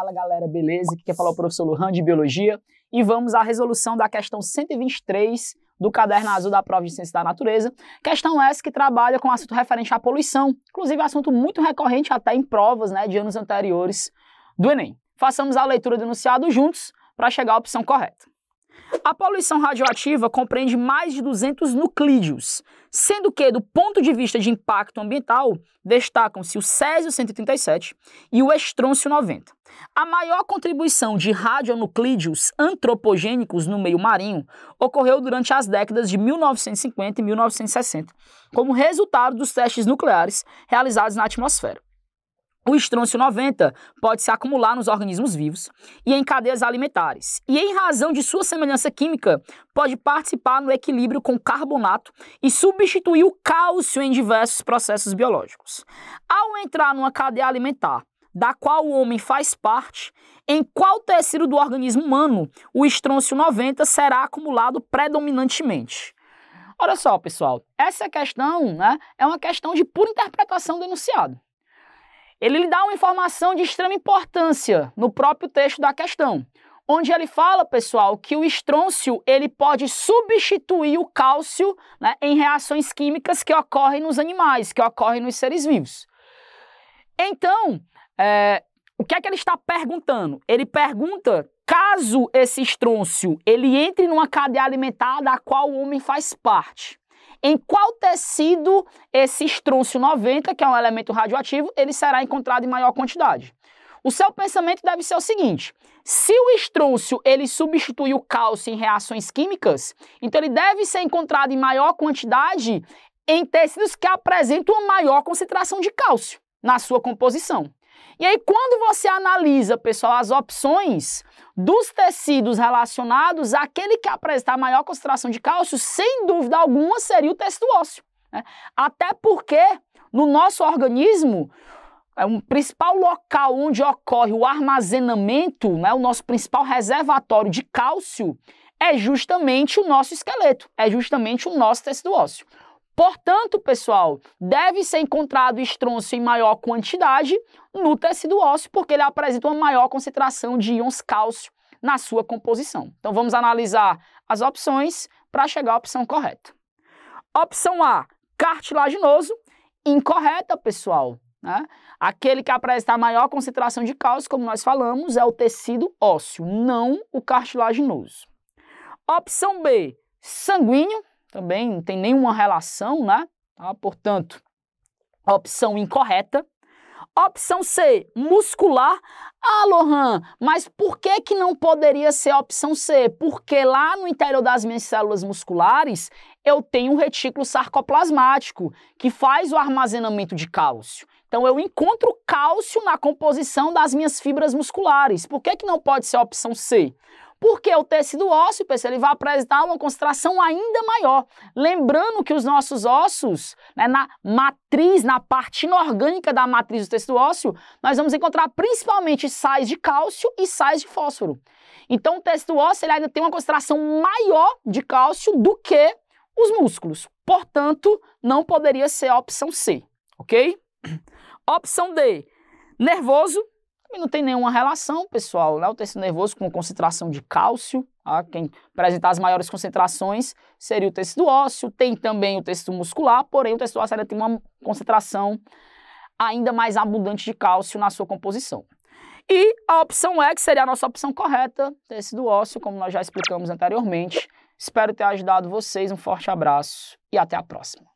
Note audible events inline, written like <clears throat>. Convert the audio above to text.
Fala galera, beleza? Aqui quer falar é o professor Luhan de Biologia e vamos à resolução da questão 123 do caderno azul da prova de ciência da natureza. Questão essa que trabalha com assunto referente à poluição, inclusive assunto muito recorrente até em provas né, de anos anteriores do Enem. Façamos a leitura do enunciado juntos para chegar à opção correta. A poluição radioativa compreende mais de 200 nuclídeos, sendo que, do ponto de vista de impacto ambiental, destacam-se o Césio 137 e o Estrôncio 90. A maior contribuição de radionuclídeos antropogênicos no meio marinho ocorreu durante as décadas de 1950 e 1960, como resultado dos testes nucleares realizados na atmosfera. O estrôncio 90 pode se acumular nos organismos vivos e em cadeias alimentares, e em razão de sua semelhança química, pode participar no equilíbrio com carbonato e substituir o cálcio em diversos processos biológicos. Ao entrar numa cadeia alimentar da qual o homem faz parte, em qual tecido do organismo humano o estrôncio 90 será acumulado predominantemente? Olha só, pessoal, essa questão né, é uma questão de pura interpretação do enunciado ele lhe dá uma informação de extrema importância no próprio texto da questão, onde ele fala, pessoal, que o estrôncio ele pode substituir o cálcio né, em reações químicas que ocorrem nos animais, que ocorrem nos seres vivos. Então, é, o que é que ele está perguntando? Ele pergunta caso esse estrôncio ele entre numa cadeia alimentar da qual o homem faz parte em qual tecido esse estrôncio 90, que é um elemento radioativo, ele será encontrado em maior quantidade. O seu pensamento deve ser o seguinte: se o estrôncio ele substitui o cálcio em reações químicas, então ele deve ser encontrado em maior quantidade em tecidos que apresentam uma maior concentração de cálcio na sua composição. E aí, quando você analisa, pessoal, as opções dos tecidos relacionados, aquele que apresenta maior concentração de cálcio, sem dúvida alguma, seria o tecido ósseo. Né? Até porque, no nosso organismo, é um principal local onde ocorre o armazenamento, né, o nosso principal reservatório de cálcio, é justamente o nosso esqueleto, é justamente o nosso tecido ósseo. Portanto, pessoal, deve ser encontrado estrôncio em maior quantidade no tecido ósseo, porque ele apresenta uma maior concentração de íons cálcio na sua composição. Então vamos analisar as opções para chegar à opção correta. Opção A, cartilaginoso, incorreta, pessoal. Né? Aquele que apresenta a maior concentração de cálcio, como nós falamos, é o tecido ósseo, não o cartilaginoso. Opção B, sanguíneo, também não tem nenhuma relação, né? Tá? Portanto, opção incorreta. Opção C, muscular. Ah, Lohan, mas por que, que não poderia ser a opção C? Porque lá no interior das minhas células musculares eu tenho um retículo sarcoplasmático que faz o armazenamento de cálcio. Então eu encontro cálcio na composição das minhas fibras musculares. Por que, que não pode ser a opção C? porque o tecido ósseo, pessoal, ele vai apresentar uma concentração ainda maior. Lembrando que os nossos ossos, né, na matriz, na parte inorgânica da matriz do tecido ósseo, nós vamos encontrar principalmente sais de cálcio e sais de fósforo. Então, o tecido ósseo ele ainda tem uma concentração maior de cálcio do que os músculos. Portanto, não poderia ser a opção C, ok? <clears throat> Opção D, nervoso, também não tem nenhuma relação, pessoal, né? O tecido tá nervoso com concentração de cálcio, tá? quem apresentar as maiores concentrações seria o tecido ósseo, tem também o tecido muscular, porém o tecido ósseo tem uma concentração ainda mais abundante de cálcio na sua composição. E a opção E, que seria a nossa opção correta, tecido ósseo, como nós já explicamos anteriormente. Espero ter ajudado vocês, um forte abraço e até a próxima.